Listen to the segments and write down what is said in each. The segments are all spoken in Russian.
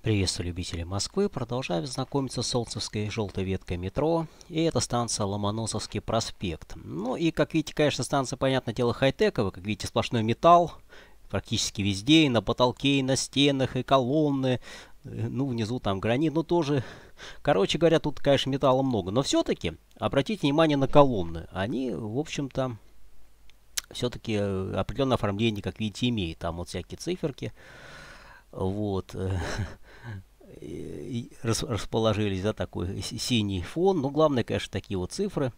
Приветствую любители Москвы, продолжаем знакомиться с Солнцевской желтой веткой метро, и это станция Ломоносовский проспект. Ну и, как видите, конечно, станция, понятно дело, хай-тековая, как видите, сплошной металл, практически везде, и на потолке, и на стенах, и колонны, э, ну, внизу там гранит, ну, тоже. Короче говоря, тут, конечно, металла много, но все-таки обратите внимание на колонны, они, в общем-то, все-таки э, определенное оформление, как видите, имеет, там вот всякие циферки, вот, э, расположились за да, такой синий фон. Но ну, главное, конечно, такие вот цифры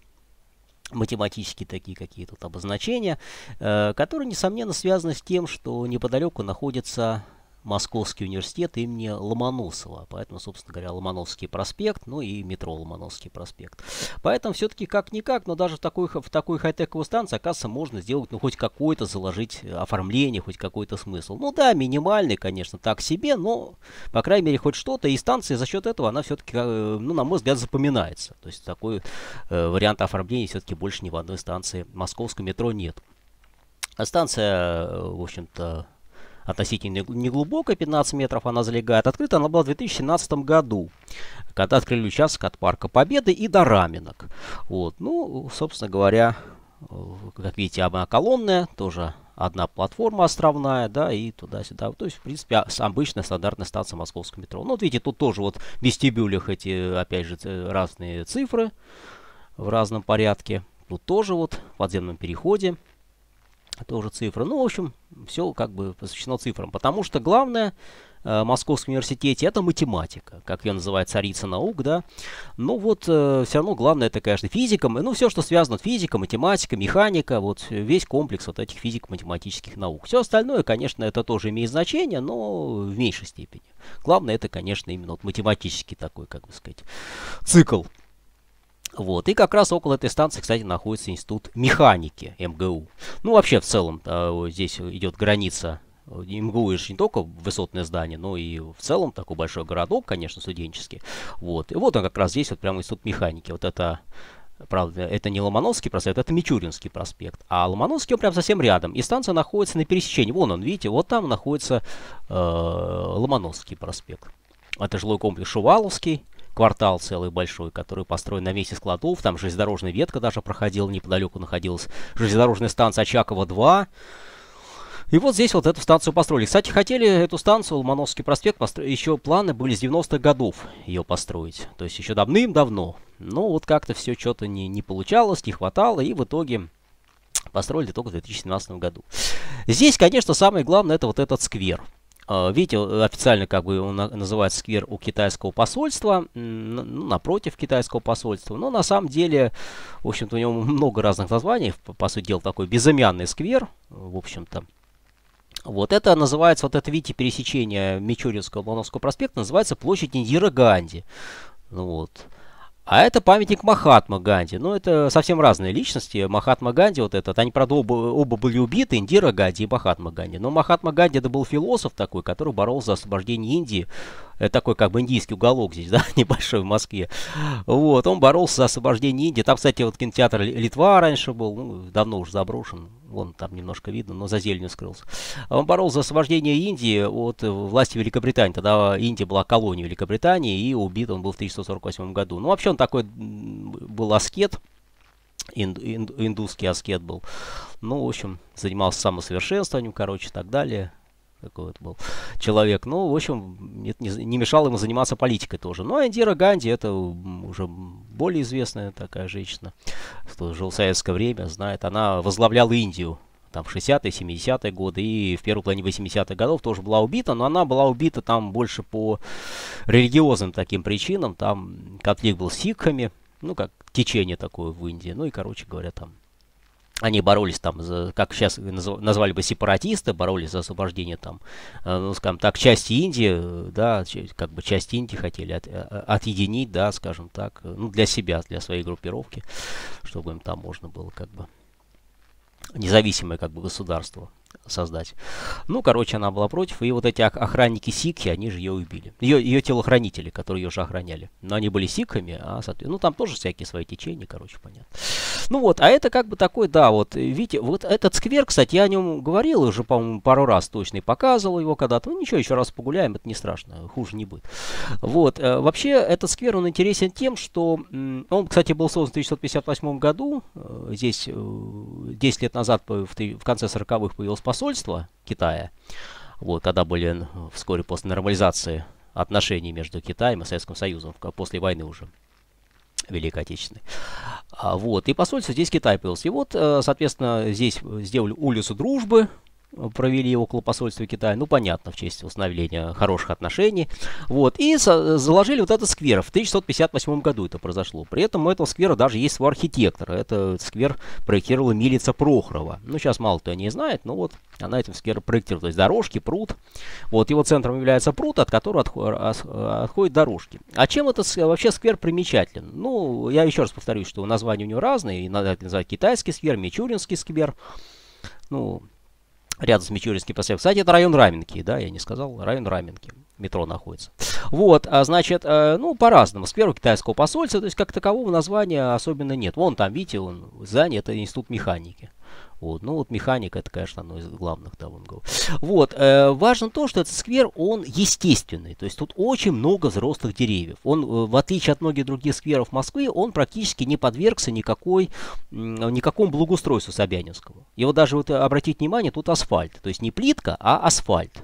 математические такие какие-то обозначения, э, которые, несомненно, связаны с тем, что неподалеку находится Московский университет имени Ломоносова. Поэтому, собственно говоря, Ломоносовский проспект, ну и метро Ломоносовский проспект. Поэтому все-таки как-никак, но даже в такой, в такой хай-тековой станции, оказывается, можно сделать, ну, хоть какое-то заложить э, оформление, хоть какой-то смысл. Ну да, минимальный, конечно, так себе, но, по крайней мере, хоть что-то. И станция за счет этого, она все-таки, э, ну, на мой взгляд, запоминается. То есть такой э, вариант оформления все-таки больше ни в одной станции московского метро нет. А станция, э, в общем-то, относительно неглубокая, 15 метров она залегает. Открыта она была в 2017 году, когда открыли участок от Парка Победы и до Раменок. Вот, ну, собственно говоря, э, как видите, она колонная, тоже одна платформа островная, да, и туда-сюда. То есть, в принципе, а, обычная стандартная станция московского метро. Ну, вот видите, тут тоже вот в вестибюлях эти, опять же, разные цифры в разном порядке. Тут тоже вот в подземном переходе тоже цифры. Ну, в общем, все как бы посвящено цифрам, потому что главное э, в Московском университете это математика, как ее называют царица наук, да. Ну вот, э, все равно главное это, конечно, физика, ну все, что связано с физикой, математикой, механика, вот э, весь комплекс вот этих физико-математических наук. Все остальное, конечно, это тоже имеет значение, но в меньшей степени. Главное это, конечно, именно вот математический такой, как бы сказать, цикл. Вот. И как раз около этой станции, кстати, находится институт механики МГУ. Ну, вообще, в целом, э, здесь идет граница э, МГУ же не только высотное здание, но и в целом такой большой городок, конечно, студенческий. Вот. И вот он как раз здесь, вот прямо институт механики. Вот это, правда, это не Ломоновский проспект, это Мичуринский проспект. А Ломоновский он прям совсем рядом. И станция находится на пересечении. Вон он, видите, вот там находится э, Это жилой комплекс Шуваловский квартал целый большой, который построен на месте складов. Там железнодорожная ветка даже проходила, неподалеку находилась железнодорожная станция Очакова-2. И вот здесь вот эту станцию построили. Кстати, хотели эту станцию, Ломоносовский проспект, постро... еще планы были с 90-х годов ее построить. То есть еще давным-давно. Но вот как-то все что-то не, не получалось, не хватало, и в итоге построили только в 2017 году. Здесь, конечно, самое главное это вот этот сквер. Э, видите, э, официально как бы он называется сквер у китайского посольства, ну, напротив китайского посольства. Но на самом деле, в общем-то, у него много разных названий. По сути дела, такой безымянный сквер, в общем-то. Вот это называется, вот это, видите, пересечение Мичуринского и Лоновского проспекта называется площадь Индира Ганди. Ну вот. А это памятник Махатма Ганди. Ну, это совсем разные личности. Махатма Ганди, вот этот, они, правда, оба, оба были убиты, Индира Ганди и Махатма Ганди. Но Махатма Ганди это был философ такой, который боролся за освобождение Индии. Это такой как бы индийский уголок здесь, да, небольшой в Москве. Вот, он боролся за освобождение Индии. Там, кстати, вот кинотеатр Литва раньше был, ну, давно уже заброшен вон там немножко видно, но за зеленью скрылся. А он боролся за освобождение Индии от э, власти Великобритании. Тогда Индия была колонией Великобритании, и убит он был в 1148 году. Ну, вообще он такой был аскет, инд, индусский аскет был. Ну, в общем, занимался самосовершенствованием, короче, и так далее такой вот был человек. Ну, в общем, это не, не мешало ему заниматься политикой тоже. Но ну, а Индира Ганди это уже более известная такая женщина, что жил в советское время, знает, она возглавляла Индию там 60-е, 70-е годы, и в первой плане 80-х годов тоже была убита, но она была убита там больше по религиозным таким причинам, там конфликт был с сикхами, ну как течение такое в Индии, ну и короче говоря там они боролись там, за, как сейчас назвали бы сепаратисты, боролись за освобождение там, э, ну, скажем так, части Индии, э, да, как бы часть Индии хотели от, э, отъединить, да, скажем так, ну, для себя, для своей группировки, чтобы им там можно было как бы независимое как бы государство создать. Ну, короче, она была против, и вот эти охранники сикхи, они же ее убили. Ее, ее телохранители, которые ее же охраняли. Но они были сикхами, а, соответственно, ну, там тоже всякие свои течения, короче, понятно. Ну вот, а это как бы такой, да, вот, э, видите, вот этот сквер, кстати, я о нем говорил уже, по-моему, пару раз точно и показывал его когда-то. Ну, ничего, еще раз погуляем, это не страшно, хуже не будет. Вот, э, вообще, этот сквер, он интересен тем, что, он, кстати, был создан в 1958 году, э, здесь 10 лет назад, в конце 40-х появился Госпосольства Китая, вот, когда были э, вскоре после нормализации отношений между Китаем и Советским Союзом, после войны уже, Великой Отечественной. А, вот, и посольство здесь Китай появился. И вот, э, соответственно, здесь э, сделали улицу Дружбы, провели его около посольства Китая, ну, понятно, в честь установления хороших отношений, вот, и заложили вот этот сквер. В 1658 году это произошло. При этом у этого сквера даже есть свой архитектор. Это сквер проектировала Милица Прохорова. Ну, сейчас мало кто не знает, но вот она этим сквер проектировала. То есть дорожки, пруд. Вот, его центром является пруд, от которого отходят дорожки. А чем этот вообще сквер примечателен? Ну, я еще раз повторюсь, что названия у него разные. И надо это называть китайский сквер, мичуринский сквер. Ну, рядом с Мичуринским проспектом. Кстати, это район Раменки, да, я не сказал, район Раменки метро находится. Вот, а, значит, э, ну, по-разному. Скверу китайского посольства, то есть, как такового названия особенно нет. Вон там, видите, он, здание, это институт механики. Вот. Ну вот механика, это, конечно, одно из главных даунговов. Вот. Э, важно то, что этот сквер, он естественный. То есть тут очень много взрослых деревьев. Он, э, в отличие от многих других скверов Москвы, он практически не подвергся никакой, никакому благоустройству Собянинского. Его даже, вот обратить внимание, тут асфальт. То есть не плитка, а асфальт.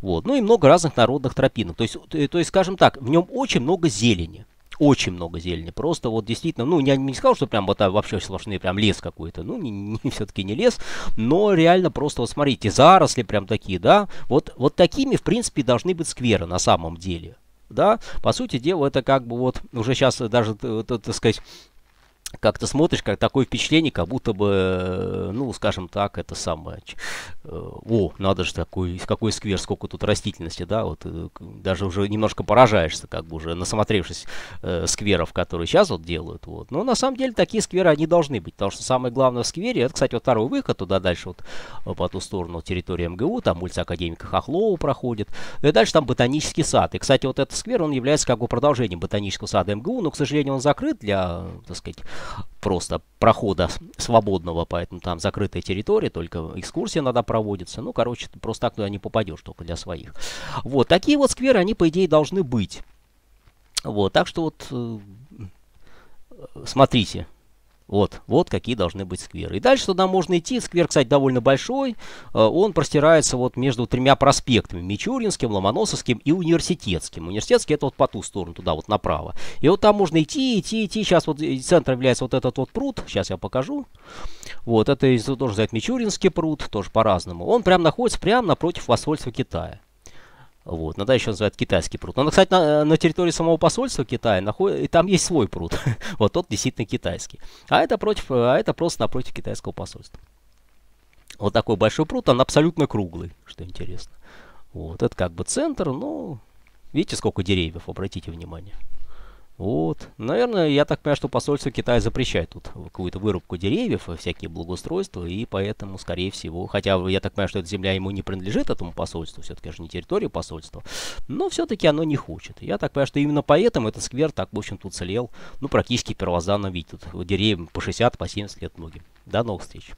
Вот. Ну и много разных народных тропинок. То есть, э, то есть скажем так, в нем очень много зелени очень много зелени. Просто вот действительно, ну, я не сказал, что прям вот а, вообще сплошные прям лес какой-то. Ну, не, не, все-таки не лес, но реально просто вот смотрите, заросли прям такие, да. Вот, вот такими, в принципе, должны быть скверы на самом деле. Да, по сути дела, это как бы вот уже сейчас даже, э, э, так сказать, как-то смотришь, как такое впечатление, как будто бы, э, ну, скажем так, это самое. Э, о, надо же такой, какой сквер, сколько тут растительности, да, вот э, даже уже немножко поражаешься, как бы уже насмотревшись э, скверов, которые сейчас вот делают, вот. Но на самом деле такие скверы, они должны быть, потому что самое главное в сквере, это, кстати, вот второй выход туда дальше вот по ту сторону территории МГУ, там улица Академика Хохлова проходит, и дальше там ботанический сад. И, кстати, вот этот сквер, он является как бы продолжением ботанического сада МГУ, но, к сожалению, он закрыт для, так сказать, просто прохода свободного, поэтому там закрытая территория, только экскурсия иногда проводится, Ну, короче, ты просто так туда не попадешь, только для своих. Вот, такие вот скверы, они, по идее, должны быть. Вот, так что вот э, смотрите. Вот, вот какие должны быть скверы. И дальше туда можно идти. Сквер, кстати, довольно большой. Э, он простирается вот между тремя проспектами. Мичуринским, Ломоносовским и Университетским. Университетский это вот по ту сторону, туда вот направо. И вот там можно идти, идти, идти. Сейчас вот центром является вот этот вот пруд. Сейчас я покажу. Вот, это тоже сказать Мичуринский пруд, тоже по-разному. Он прям находится прямо напротив посольства Китая. Вот. Иногда еще называют китайский пруд. Но, кстати, на, э, на территории самого посольства Китая находит, и там есть свой пруд. вот тот действительно китайский. А это, против, э, а это просто напротив китайского посольства. Вот такой большой пруд, он абсолютно круглый, что интересно. Вот, это как бы центр, но ну, видите, сколько деревьев, обратите внимание. Вот. Наверное, я так понимаю, что посольство Китая запрещает тут какую-то вырубку деревьев всякие благоустройства, и поэтому, скорее всего, хотя я так понимаю, что эта земля ему не принадлежит этому посольству, все-таки же не территория посольства, но все-таки оно не хочет. Я так понимаю, что именно поэтому этот сквер так, в общем тут целел, ну, практически первозданно видит. Деревьям по 60, по 70 лет многим. До новых встреч.